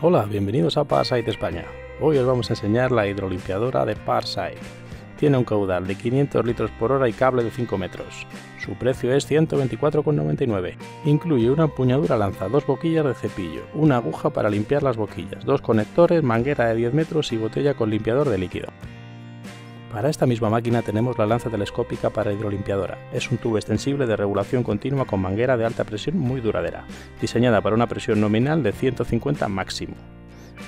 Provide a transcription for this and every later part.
Hola, bienvenidos a Parsite España. Hoy os vamos a enseñar la hidrolimpiadora de Parsite. Tiene un caudal de 500 litros por hora y cable de 5 metros. Su precio es 124,99. Incluye una empuñadura lanza, dos boquillas de cepillo, una aguja para limpiar las boquillas, dos conectores, manguera de 10 metros y botella con limpiador de líquido. Para esta misma máquina tenemos la lanza telescópica para hidrolimpiadora. Es un tubo extensible de regulación continua con manguera de alta presión muy duradera, diseñada para una presión nominal de 150 máximo.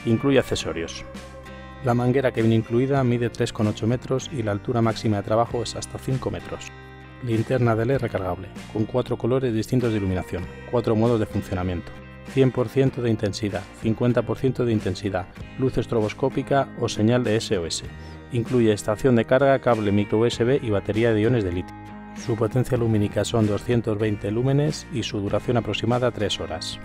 Incluye accesorios. La manguera que viene incluida mide 3,8 metros y la altura máxima de trabajo es hasta 5 metros. Linterna de LED recargable, con cuatro colores distintos de iluminación, cuatro modos de funcionamiento. 100% de intensidad, 50% de intensidad, luz estroboscópica o señal de SOS. Incluye estación de carga, cable micro USB y batería de iones de litio. Su potencia lumínica son 220 lúmenes y su duración aproximada 3 horas.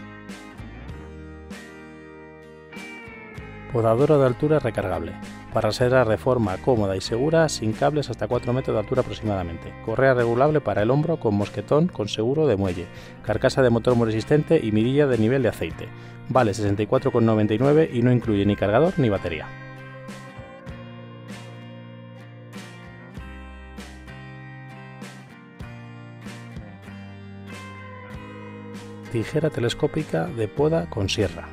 Podadora de altura recargable, para ser a reforma cómoda y segura, sin cables hasta 4 metros de altura aproximadamente. Correa regulable para el hombro con mosquetón con seguro de muelle. Carcasa de motor muy resistente y mirilla de nivel de aceite. Vale 64,99 y no incluye ni cargador ni batería. Tijera telescópica de poda con sierra.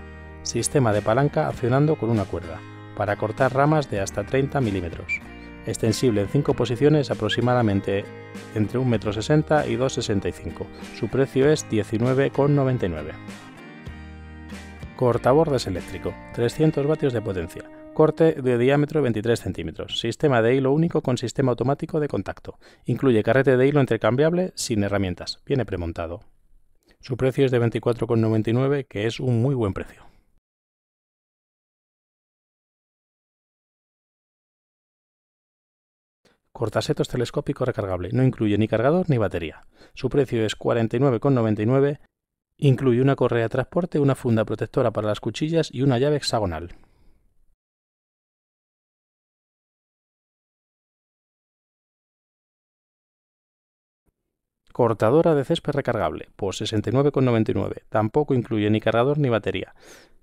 Sistema de palanca accionando con una cuerda, para cortar ramas de hasta 30 milímetros. Extensible en 5 posiciones aproximadamente entre 1,60 m y 2,65 Su precio es 19,99. Cortabordes eléctrico, 300 vatios de potencia, corte de diámetro 23 centímetros, sistema de hilo único con sistema automático de contacto. Incluye carrete de hilo intercambiable sin herramientas, viene premontado. Su precio es de 24,99, que es un muy buen precio. Cortasetos telescópico recargable. No incluye ni cargador ni batería. Su precio es 49,99. Incluye una correa de transporte, una funda protectora para las cuchillas y una llave hexagonal. Cortadora de césped recargable por pues 69,99. Tampoco incluye ni cargador ni batería.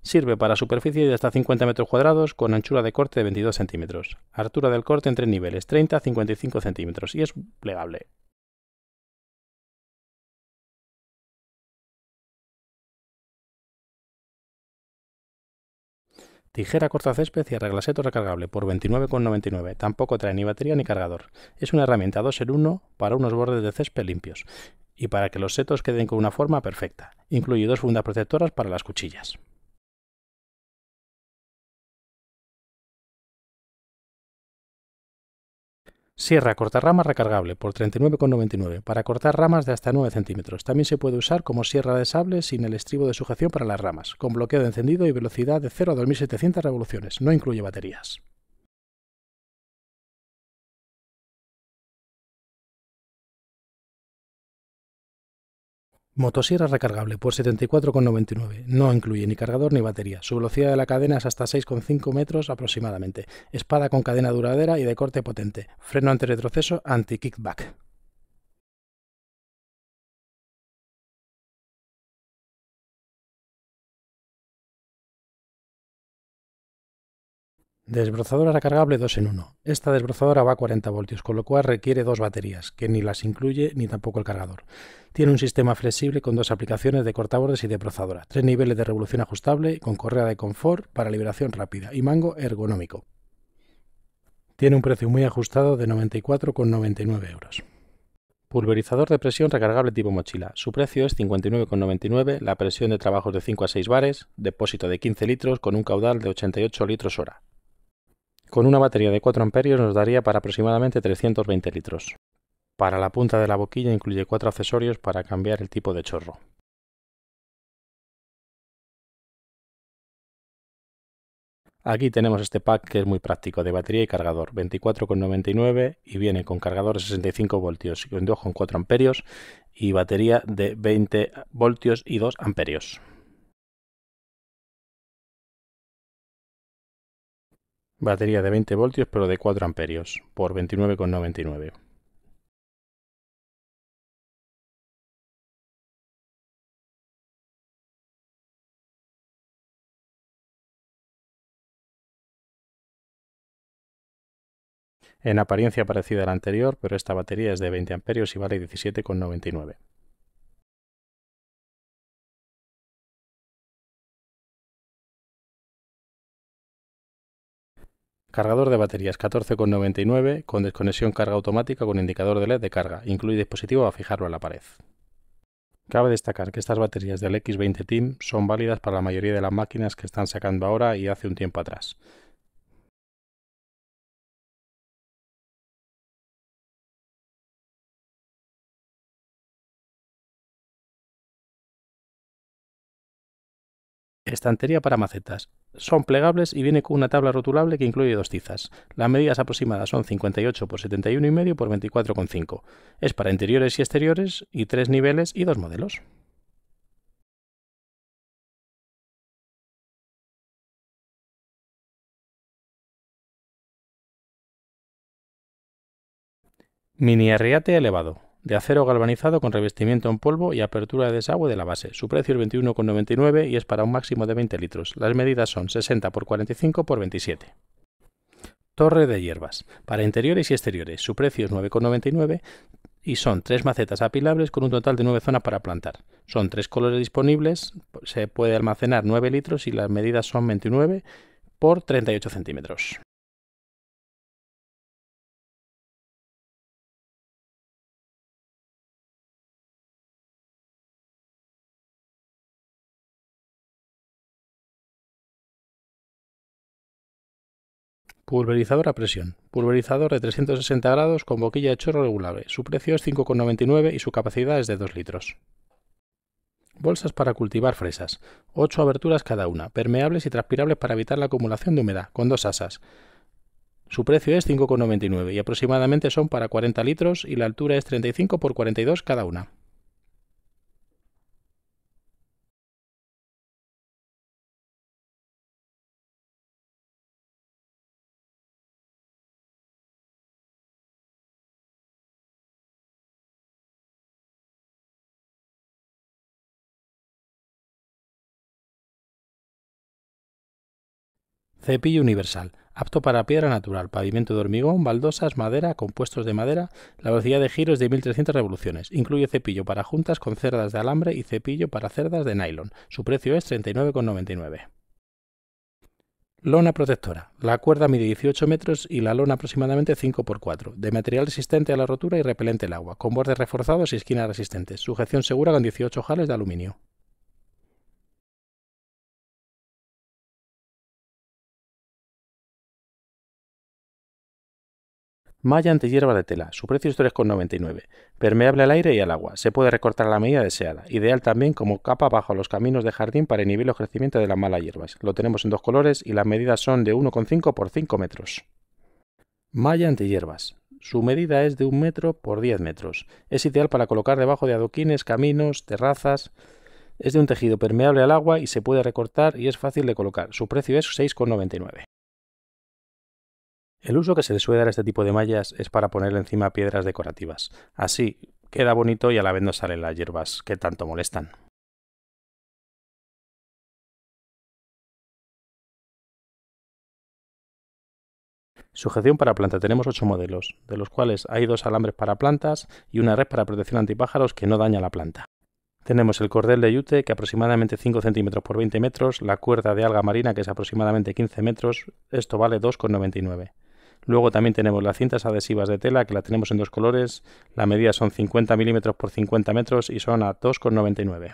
Sirve para superficie de hasta 50 metros cuadrados con anchura de corte de 22 centímetros. Altura del corte entre niveles, 30 a 55 centímetros y es plegable. Tijera corta césped y arreglaseto recargable por 29,99. Tampoco trae ni batería ni cargador. Es una herramienta 2 en 1 para unos bordes de césped limpios y para que los setos queden con una forma perfecta. Incluye dos fundas protectoras para las cuchillas. Sierra corta ramas recargable por 39,99 para cortar ramas de hasta 9 centímetros. También se puede usar como sierra de sable sin el estribo de sujeción para las ramas, con bloqueo de encendido y velocidad de 0 a 2700 revoluciones. No incluye baterías. Motosierra recargable por 74,99. No incluye ni cargador ni batería. Su velocidad de la cadena es hasta 6,5 metros aproximadamente. Espada con cadena duradera y de corte potente. Freno anti-retroceso anti-kickback. Desbrozadora recargable 2 en 1. Esta desbrozadora va a 40 voltios, con lo cual requiere dos baterías, que ni las incluye ni tampoco el cargador. Tiene un sistema flexible con dos aplicaciones de cortabordes y de tres niveles de revolución ajustable, con correa de confort para liberación rápida y mango ergonómico. Tiene un precio muy ajustado de 94,99 euros. Pulverizador de presión recargable tipo mochila. Su precio es 59,99, la presión de trabajo es de 5 a 6 bares, depósito de 15 litros con un caudal de 88 litros hora. Con una batería de 4 amperios nos daría para aproximadamente 320 litros. Para la punta de la boquilla incluye cuatro accesorios para cambiar el tipo de chorro. Aquí tenemos este pack que es muy práctico, de batería y cargador, 24,99 y viene con cargador de 65 voltios y con 4 amperios y batería de 20 voltios y 2 amperios. Batería de 20 voltios pero de 4 amperios por 29,99. En apariencia parecida a la anterior, pero esta batería es de 20 amperios y vale 17,99. Cargador de baterías 14,99 con desconexión carga automática con indicador de LED de carga. Incluye dispositivo a fijarlo a la pared. Cabe destacar que estas baterías del X20 Team son válidas para la mayoría de las máquinas que están sacando ahora y hace un tiempo atrás. Estantería para macetas. Son plegables y viene con una tabla rotulable que incluye dos tizas. Las medidas aproximadas son 58 por 71,5 x 24,5. Es para interiores y exteriores y tres niveles y dos modelos. Mini arriate elevado de acero galvanizado con revestimiento en polvo y apertura de desagüe de la base. Su precio es 21,99 y es para un máximo de 20 litros. Las medidas son 60 x 45 x 27. Torre de hierbas, para interiores y exteriores. Su precio es 9,99 y son tres macetas apilables con un total de 9 zonas para plantar. Son tres colores disponibles, se puede almacenar 9 litros y las medidas son 29 x 38 centímetros. Pulverizador a presión. Pulverizador de 360 grados con boquilla de chorro regulable. Su precio es 5,99 y su capacidad es de 2 litros. Bolsas para cultivar fresas. 8 aberturas cada una, permeables y transpirables para evitar la acumulación de humedad, con dos asas. Su precio es 5,99 y aproximadamente son para 40 litros y la altura es 35 por 42 cada una. Cepillo universal, apto para piedra natural, pavimento de hormigón, baldosas, madera, compuestos de madera. La velocidad de giro es de 1300 revoluciones. Incluye cepillo para juntas con cerdas de alambre y cepillo para cerdas de nylon. Su precio es 39,99. Lona protectora. La cuerda mide 18 metros y la lona aproximadamente 5x4, de material resistente a la rotura y repelente al agua, con bordes reforzados y esquinas resistentes. Sujeción segura con 18 jales de aluminio. Malla hierba de tela, su precio es 3,99. Permeable al aire y al agua, se puede recortar a la medida deseada. Ideal también como capa bajo los caminos de jardín para inhibir los crecimientos de las malas hierbas. Lo tenemos en dos colores y las medidas son de 1,5 por 5 metros. Malla hierbas Su medida es de 1 metro por 10 metros. Es ideal para colocar debajo de adoquines, caminos, terrazas. Es de un tejido permeable al agua y se puede recortar y es fácil de colocar. Su precio es 6,99. El uso que se le suele dar a este tipo de mallas es para ponerle encima piedras decorativas. Así queda bonito y a la vez no salen las hierbas que tanto molestan. Sujeción para planta. Tenemos 8 modelos, de los cuales hay dos alambres para plantas y una red para protección antipájaros que no daña la planta. Tenemos el cordel de yute, que aproximadamente 5 centímetros por 20 metros, la cuerda de alga marina, que es aproximadamente 15 metros, esto vale 2,99. Luego también tenemos las cintas adhesivas de tela, que la tenemos en dos colores. La medida son 50 milímetros por 50 metros y son a 2,99.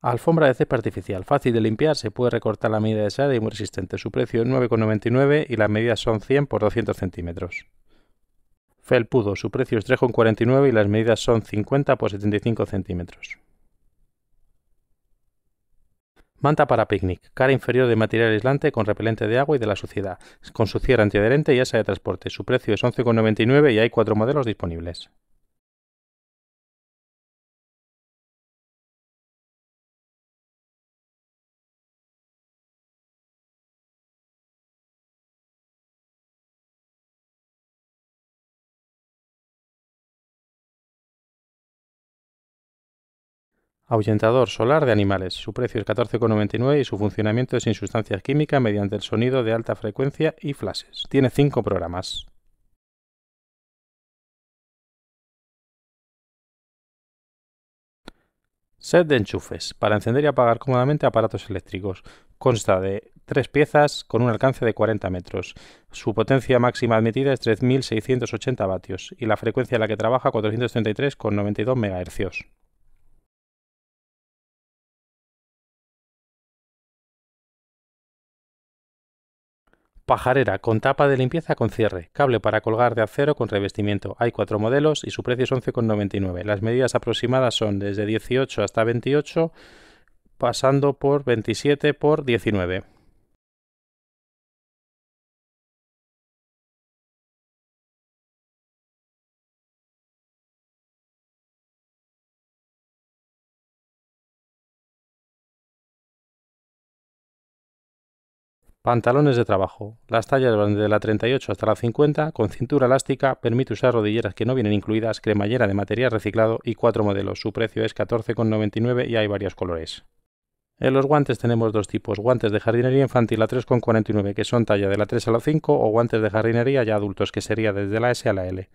Alfombra de cepa artificial, fácil de limpiar, se puede recortar la medida deseada y muy resistente. Su precio es 9,99 y las medidas son 100 por 200 centímetros. Felpudo, su precio es 3,49 y las medidas son 50 por 75 centímetros. Manta para picnic, cara inferior de material aislante con repelente de agua y de la suciedad, con su cierre antiadherente y asa de transporte. Su precio es 11,99 y hay cuatro modelos disponibles. Ahuyentador solar de animales. Su precio es 14,99 y su funcionamiento es sin sustancias químicas mediante el sonido de alta frecuencia y flashes. Tiene 5 programas. Set de enchufes para encender y apagar cómodamente aparatos eléctricos. Consta de tres piezas con un alcance de 40 metros. Su potencia máxima admitida es 3.680 vatios y la frecuencia a la que trabaja 433,92 MHz. Pajarera con tapa de limpieza con cierre, cable para colgar de acero con revestimiento. Hay cuatro modelos y su precio es 11,99. Las medidas aproximadas son desde 18 hasta 28, pasando por 27 por 19. Pantalones de trabajo. Las tallas van desde la 38 hasta la 50, con cintura elástica, permite usar rodilleras que no vienen incluidas, cremallera de material reciclado y cuatro modelos. Su precio es 14,99 y hay varios colores. En los guantes tenemos dos tipos, guantes de jardinería infantil a 3,49 que son talla de la 3 a la 5 o guantes de jardinería ya adultos que sería desde la S a la L.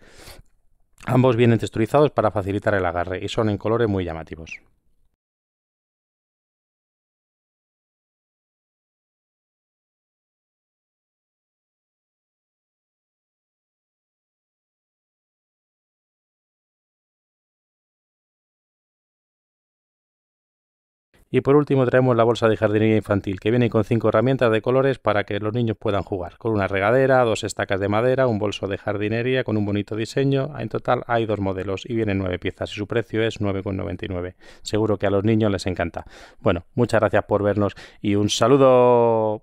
Ambos vienen texturizados para facilitar el agarre y son en colores muy llamativos. Y por último traemos la bolsa de jardinería infantil, que viene con cinco herramientas de colores para que los niños puedan jugar, con una regadera, dos estacas de madera, un bolso de jardinería con un bonito diseño. En total hay dos modelos y vienen nueve piezas y su precio es 9,99. Seguro que a los niños les encanta. Bueno, muchas gracias por vernos y un saludo.